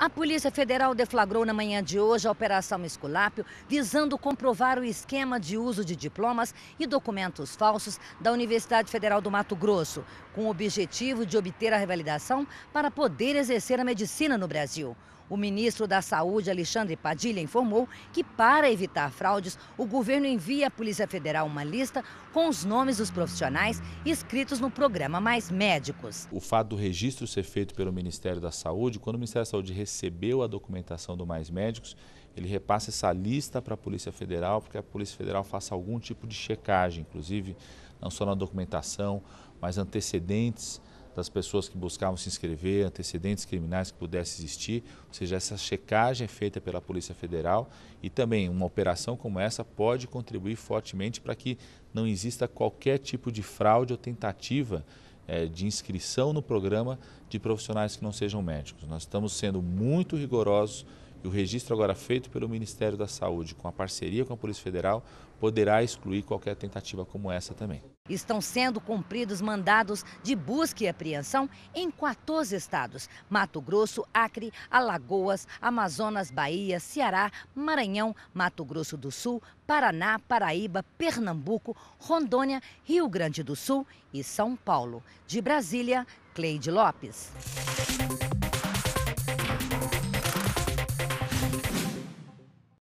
A Polícia Federal deflagrou na manhã de hoje a Operação Esculápio, visando comprovar o esquema de uso de diplomas e documentos falsos da Universidade Federal do Mato Grosso, com o objetivo de obter a revalidação para poder exercer a medicina no Brasil. O ministro da Saúde, Alexandre Padilha, informou que, para evitar fraudes, o governo envia à Polícia Federal uma lista com os nomes dos profissionais inscritos no programa Mais Médicos. O fato do registro ser feito pelo Ministério da Saúde, quando o Ministério da Saúde recebeu a documentação do Mais Médicos, ele repassa essa lista para a Polícia Federal, porque a Polícia Federal faça algum tipo de checagem, inclusive não só na documentação, mas antecedentes das pessoas que buscavam se inscrever, antecedentes criminais que pudessem existir, ou seja, essa checagem é feita pela Polícia Federal e também uma operação como essa pode contribuir fortemente para que não exista qualquer tipo de fraude ou tentativa eh, de inscrição no programa de profissionais que não sejam médicos. Nós estamos sendo muito rigorosos e o registro agora feito pelo Ministério da Saúde, com a parceria com a Polícia Federal, poderá excluir qualquer tentativa como essa também. Estão sendo cumpridos mandados de busca e apreensão em 14 estados: Mato Grosso, Acre, Alagoas, Amazonas, Bahia, Ceará, Maranhão, Mato Grosso do Sul, Paraná, Paraíba, Pernambuco, Rondônia, Rio Grande do Sul e São Paulo. De Brasília, Cleide Lopes.